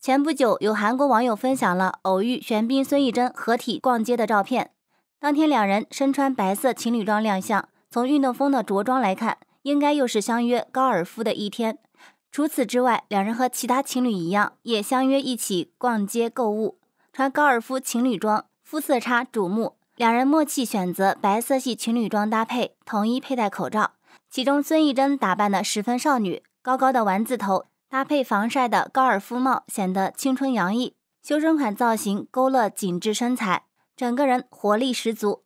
前不久，有韩国网友分享了偶遇玄彬孙艺珍合体逛街的照片。当天，两人身穿白色情侣装亮相。从运动风的着装来看，应该又是相约高尔夫的一天。除此之外，两人和其他情侣一样，也相约一起逛街购物，穿高尔夫情侣装，肤色差瞩目。两人默契选择白色系情侣装搭配，统一佩戴口罩。其中，孙艺珍打扮的十分少女，高高的丸子头。搭配防晒的高尔夫帽，显得青春洋溢；修身款造型勾勒紧致身材，整个人活力十足。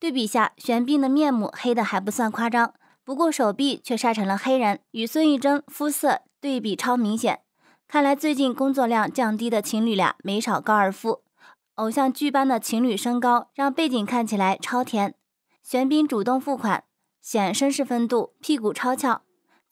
对比下，玄彬的面目黑的还不算夸张，不过手臂却晒成了黑人，与孙艺珍肤色对比超明显。看来最近工作量降低的情侣俩没少高尔夫。偶像剧般的情侣身高让背景看起来超甜。玄彬主动付款，显绅士风度，屁股超翘。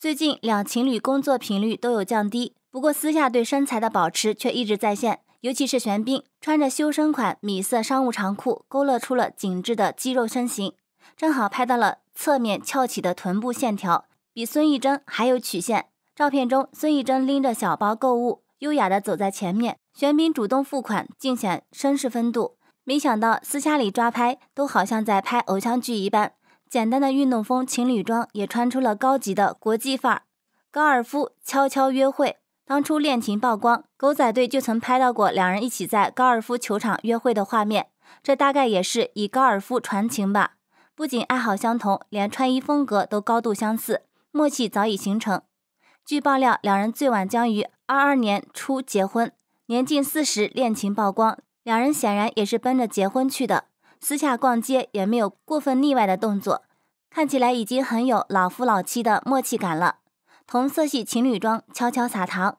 最近两情侣工作频率都有降低，不过私下对身材的保持却一直在线。尤其是玄彬，穿着修身款米色商务长裤，勾勒出了紧致的肌肉身形，正好拍到了侧面翘起的臀部线条，比孙艺珍还有曲线。照片中，孙艺珍拎着小包购物，优雅地走在前面，玄彬主动付款，尽显绅士风度。没想到私下里抓拍都好像在拍偶像剧一般。简单的运动风情侣装也穿出了高级的国际范儿。高尔夫悄悄约会，当初恋情曝光，狗仔队就曾拍到过两人一起在高尔夫球场约会的画面，这大概也是以高尔夫传情吧。不仅爱好相同，连穿衣风格都高度相似，默契早已形成。据爆料，两人最晚将于二二年初结婚。年近四十恋情曝光，两人显然也是奔着结婚去的。私下逛街也没有过分腻歪的动作，看起来已经很有老夫老妻的默契感了。同色系情侣装，悄悄撒糖。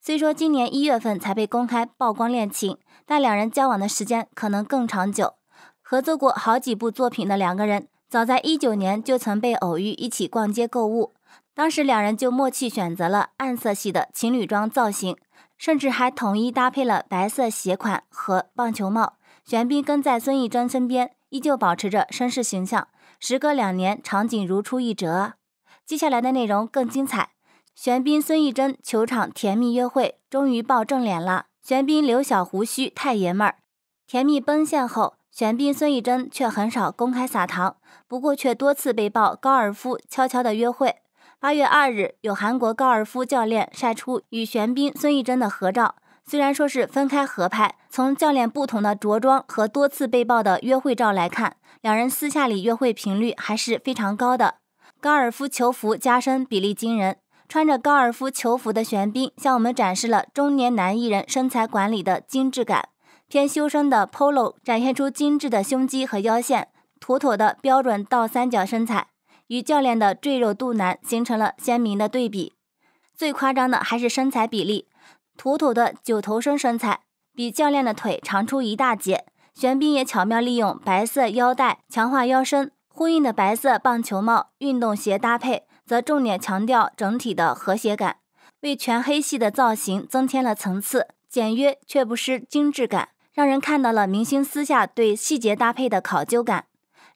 虽说今年一月份才被公开曝光恋情，但两人交往的时间可能更长久。合作过好几部作品的两个人，早在一九年就曾被偶遇一起逛街购物，当时两人就默契选择了暗色系的情侣装造型，甚至还统一搭配了白色鞋款和棒球帽。玄彬跟在孙艺珍身边，依旧保持着绅士形象。时隔两年，场景如出一辙。接下来的内容更精彩。玄彬孙艺珍球场甜蜜约会，终于爆正脸了。玄彬留小胡须，太爷们儿。甜蜜奔现后，玄彬孙艺珍却很少公开撒糖，不过却多次被曝高尔夫悄悄的约会。八月二日，有韩国高尔夫教练晒出与玄彬孙艺珍的合照。虽然说是分开合拍，从教练不同的着装和多次被曝的约会照来看，两人私下里约会频率还是非常高的。高尔夫球服加深比例惊人，穿着高尔夫球服的玄彬向我们展示了中年男艺人身材管理的精致感。偏修身的 Polo 展现出精致的胸肌和腰线，妥妥的标准倒三角身材，与教练的赘肉肚腩形成了鲜明的对比。最夸张的还是身材比例。妥妥的九头身身材，比教练的腿长出一大截。玄彬也巧妙利用白色腰带强化腰身，呼应的白色棒球帽、运动鞋搭配，则重点强调整体的和谐感，为全黑系的造型增添了层次，简约却不失精致感，让人看到了明星私下对细节搭配的考究感。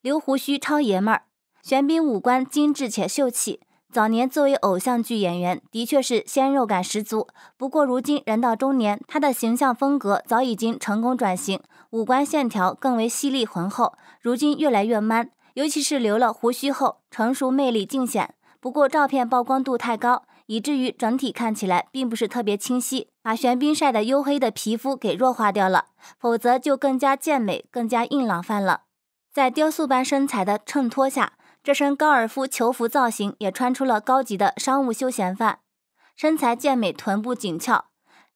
留胡须超爷们儿，玄彬五官精致且秀气。早年作为偶像剧演员，的确是鲜肉感十足。不过如今人到中年，他的形象风格早已经成功转型，五官线条更为犀利浑厚。如今越来越 man，尤其是留了胡须后，成熟魅力尽显。不过照片曝光度太高，以至于整体看起来并不是特别清晰，把玄彬晒得黝黑的皮肤给弱化掉了。否则就更加健美、更加硬朗范了。在雕塑般身材的衬托下。这身高尔夫球服造型也穿出了高级的商务休闲范，身材健美，臀部紧翘。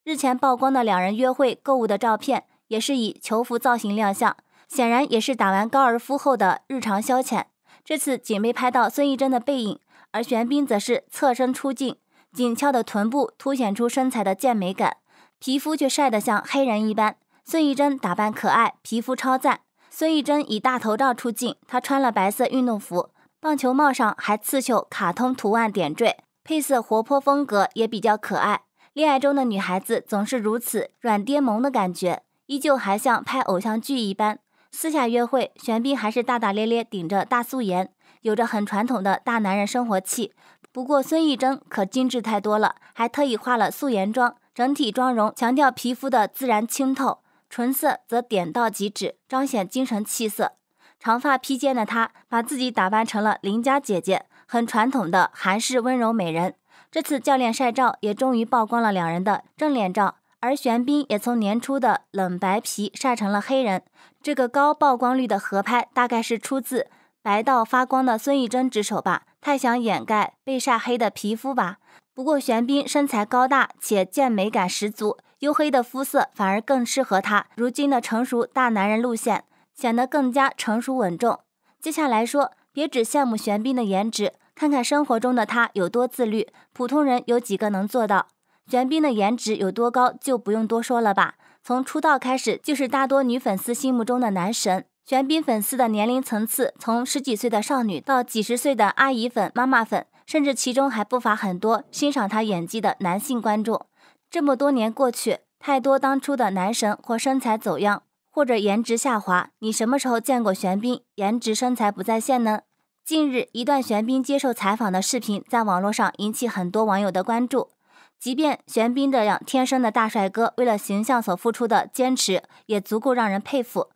日前曝光的两人约会购物的照片，也是以球服造型亮相，显然也是打完高尔夫后的日常消遣。这次仅被拍到孙艺珍的背影，而玄彬则是侧身出镜，紧翘的臀部凸显出身材的健美感，皮肤却晒得像黑人一般。孙艺珍打扮可爱，皮肤超赞。孙艺珍以大头照出镜，她穿了白色运动服。棒球帽上还刺绣卡通图案点缀，配色活泼，风格也比较可爱。恋爱中的女孩子总是如此软甜萌的感觉，依旧还像拍偶像剧一般。私下约会，玄彬还是大大咧咧，顶着大素颜，有着很传统的大男人生活气。不过孙艺珍可精致太多了，还特意化了素颜妆，整体妆容强调皮肤的自然清透，唇色则点到即止，彰显精神气色。长发披肩的她，把自己打扮成了邻家姐姐，很传统的韩式温柔美人。这次教练晒照也终于曝光了两人的正脸照，而玄彬也从年初的冷白皮晒成了黑人。这个高曝光率的合拍，大概是出自白到发光的孙艺珍之手吧？太想掩盖被晒黑的皮肤吧？不过玄彬身材高大且健美感十足，黝黑的肤色反而更适合他如今的成熟大男人路线。显得更加成熟稳重。接下来说，别只羡慕玄彬的颜值，看看生活中的他有多自律。普通人有几个能做到？玄彬的颜值有多高，就不用多说了吧。从出道开始，就是大多女粉丝心目中的男神。玄彬粉丝的年龄层次，从十几岁的少女到几十岁的阿姨粉、妈妈粉，甚至其中还不乏很多欣赏他演技的男性观众。这么多年过去，太多当初的男神或身材走样。或者颜值下滑，你什么时候见过玄彬颜值身材不在线呢？近日，一段玄彬接受采访的视频在网络上引起很多网友的关注。即便玄彬这样天生的大帅哥，为了形象所付出的坚持，也足够让人佩服。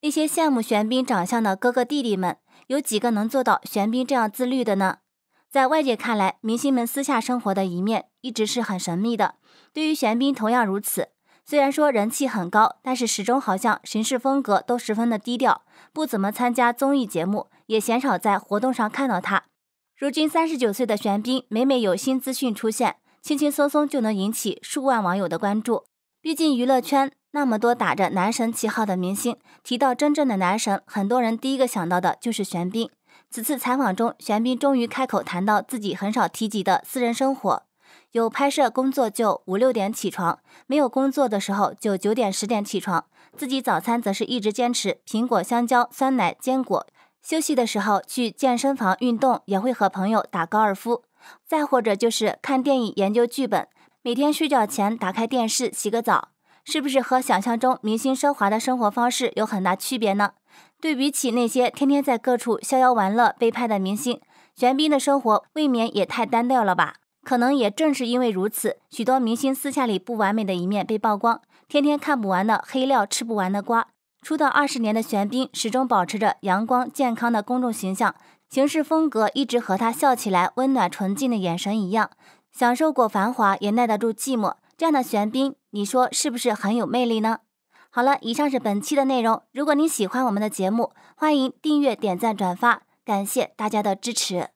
那些羡慕玄彬长相的哥哥弟弟们，有几个能做到玄彬这样自律的呢？在外界看来，明星们私下生活的一面一直是很神秘的，对于玄彬同样如此。虽然说人气很高，但是始终好像行事风格都十分的低调，不怎么参加综艺节目，也鲜少在活动上看到他。如今三十九岁的玄彬，每每有新资讯出现，轻轻松松就能引起数万网友的关注。毕竟娱乐圈那么多打着男神旗号的明星，提到真正的男神，很多人第一个想到的就是玄彬。此次采访中，玄彬终于开口谈到自己很少提及的私人生活。有拍摄工作就五六点起床，没有工作的时候就九点十点起床。自己早餐则是一直坚持苹果、香蕉、酸奶、坚果。休息的时候去健身房运动，也会和朋友打高尔夫，再或者就是看电影、研究剧本。每天睡觉前打开电视，洗个澡，是不是和想象中明星奢华的生活方式有很大区别呢？对比起那些天天在各处逍遥玩乐被拍的明星，玄彬的生活未免也太单调了吧？可能也正是因为如此，许多明星私下里不完美的一面被曝光，天天看不完的黑料，吃不完的瓜。出道二十年的玄彬，始终保持着阳光健康的公众形象，行事风格一直和他笑起来温暖纯净的眼神一样。享受过繁华，也耐得住寂寞，这样的玄彬，你说是不是很有魅力呢？好了，以上是本期的内容。如果您喜欢我们的节目，欢迎订阅、点赞、转发，感谢大家的支持。